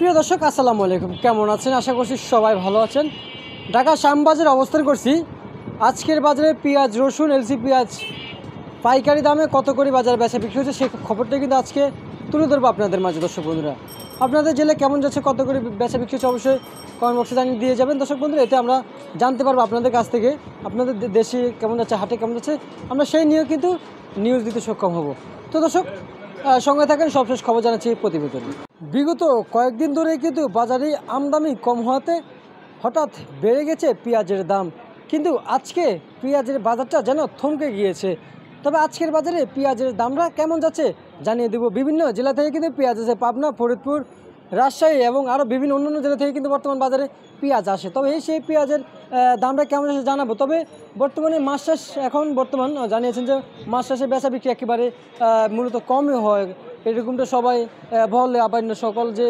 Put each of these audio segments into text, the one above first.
প্রিয় দর্শক আসসালামু আলাইকুম কেমন আছেন আশা করছি সবাই ভালো আছেন ঢাকা শ্যামবাজারে অবস্থান করছি আজকের বাজারে পেঁয়াজ রসুন এলসি পেঁয়াজ পাইকারি দামে কত করে বাজার বেচা বিক্রি হচ্ছে সেই খবরটা কিন্তু আজকে তুলে ধরবো আপনাদের মাঝে দর্শক বন্ধুরা আপনাদের জেলে কেমন যাচ্ছে কত করে বেচা বিক্রি হচ্ছে অবশ্যই কমেন্ট বক্সে জানিয়ে দিয়ে যাবেন দর্শক বন্ধুরা এতে আমরা জানতে পারবো আপনাদের কাছ থেকে আপনাদের দেশে কেমন যাচ্ছে হাটে কেমন যাচ্ছে আমরা সেই নিয়েও কিন্তু নিউজ দিতে সক্ষম হব তো দর্শক সঙ্গে থাকেন সবশেষ খবর জানাচ্ছি প্রতিবেদন বিগত কয়েকদিন ধরে কিন্তু বাজারে আমদানি কম হওয়াতে হঠাৎ বেড়ে গেছে পেঁয়াজের দাম কিন্তু আজকে পেঁয়াজের বাজারটা যেন থমকে গিয়েছে তবে আজকের বাজারে পেঁয়াজের দামটা কেমন যাচ্ছে জানিয়ে দেব বিভিন্ন জেলা থেকে কিন্তু পেঁয়াজ আছে পাবনা ফরিদপুর রাজশাহী এবং আরও বিভিন্ন অন্যান্য জেলা থেকে কিন্তু বর্তমান বাজারে পেঁয়াজ আসে তবে এই সেই পেঁয়াজের দামটা কেমন আছে জানাবো তবে বর্তমানে মাস এখন বর্তমান জানিয়েছেন যে মাস শেষে বেচা বিক্রি একেবারে মূলত কমই হয় এরকমটা সবাই বলে আবার সকল যে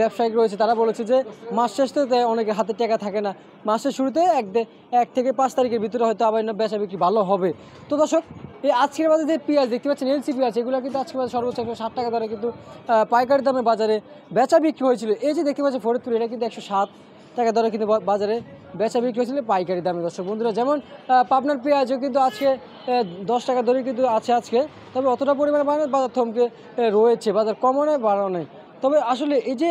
ব্যবসায়িক রয়েছে তারা বলেছে যে মাস শেষতে অনেকে হাতে টাকা থাকে না মাসের শুরুতে এক এক থেকে পাঁচ তারিখের ভিতরে হয়তো আবার বেচা বিক্রি ভালো হবে তো দর্শক এই আজকের বাজারে যে পেঁয়াজ দেখতে পাচ্ছেন এলসি পেঁয়াজ এগুলো কিন্তু আজকের বাজারে সর্বোচ্চ একশো ষাট টাকা দ্বারা কিন্তু পাইকারি দামে বাজারে বেচা বিক্রি হয়েছিল এই যে দেখতে পাচ্ছেন ফরিদপুর এটা কিন্তু একশো সাত টাকা দ্বারা কিন্তু বাজারে বেচা বিক্রি হয়েছিল পাইকারি দামে দর্শক বন্ধুরা যেমন পাবনার পেঁয়াজও কিন্তু আজকে দশ টাকা দরে কিন্তু আছে আজকে তবে অতটা পরিমাণে বাড়ানো বাজার থমকে রয়েছে বাজার কমও নেই বাড়াও নেই তবে আসলে এই যে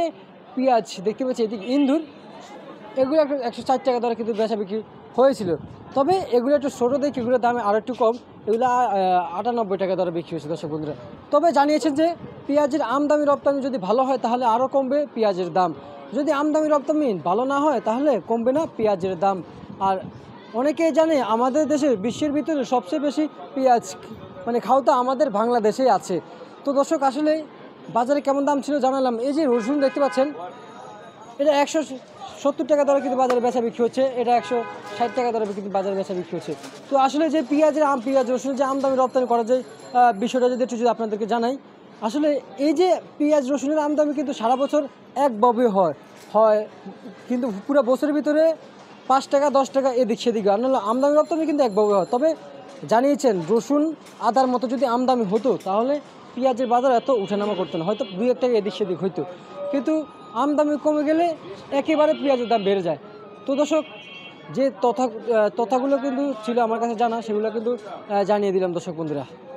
পেঁয়াজ দেখতে পাচ্ছি এদিকে ইন্দুর এগুলো একটা একশো ষাট টাকা দরে কিন্তু বেচা বিক্রি হয়েছিল তবে এগুলো একটু ছোটো দেখি এগুলোর দামে আরও একটু কম এগুলো আটানব্বই টাকা দ্বারা বিক্রি হয়েছে দর্শক বন্ধুরা তবে জানিয়েছেন যে পেঁয়াজের আমদামি রপ্তানি যদি ভালো হয় তাহলে আরও কমবে পেঁয়াজের দাম যদি আমদামি রপ্তানি ভালো না হয় তাহলে কমবে না পেঁয়াজের দাম আর অনেকেই জানে আমাদের দেশে বিশ্বের ভিতরে সবচেয়ে বেশি পেঁয়াজ মানে খাওয়া আমাদের বাংলাদেশেই আছে তো দর্শক আসলে বাজারে কেমন দাম ছিল জানালাম এই যে রসুন দেখতে পাচ্ছেন এটা একশো সত্তর টাকা দরে কিন্তু বাজারে বেচা বিক্রি হচ্ছে এটা একশো ষাট টাকা দরে কিন্তু বাজারে বেচা বিক্রি হচ্ছে তো আসলে যে পেঁয়াজের আম পেঁয়াজ রসুন যে আমদামি রপ্তানি করা যে বিষয়টা যদি একটু যদি আপনাদেরকে জানাই আসলে এই যে পেঁয়াজ রসুনের আমদামি কিন্তু সারা বছর এক ববে হয় হয় কিন্তু পুরো বছরের ভিতরে পাঁচ টাকা দশ টাকা এদিক সেদিক আর নাহলে আমদামি রপ্তানি কিন্তু একভাবে হয় তবে জানিয়েছেন রসুন আদার মতো যদি আমদামি হতো তাহলে পেঁয়াজের বাজার এত উঠানামা করতো না হয়তো দুই এক টাকা এদিক সেদিক হইতো কিন্তু আমদামি কমে গেলে একেবারে পেঁয়াজের দাম বেড়ে যায় তো দর্শক যে তথা তথাগুলো কিন্তু ছিল আমার কাছে জানা সেগুলো কিন্তু জানিয়ে দিলাম দর্শক বন্ধুরা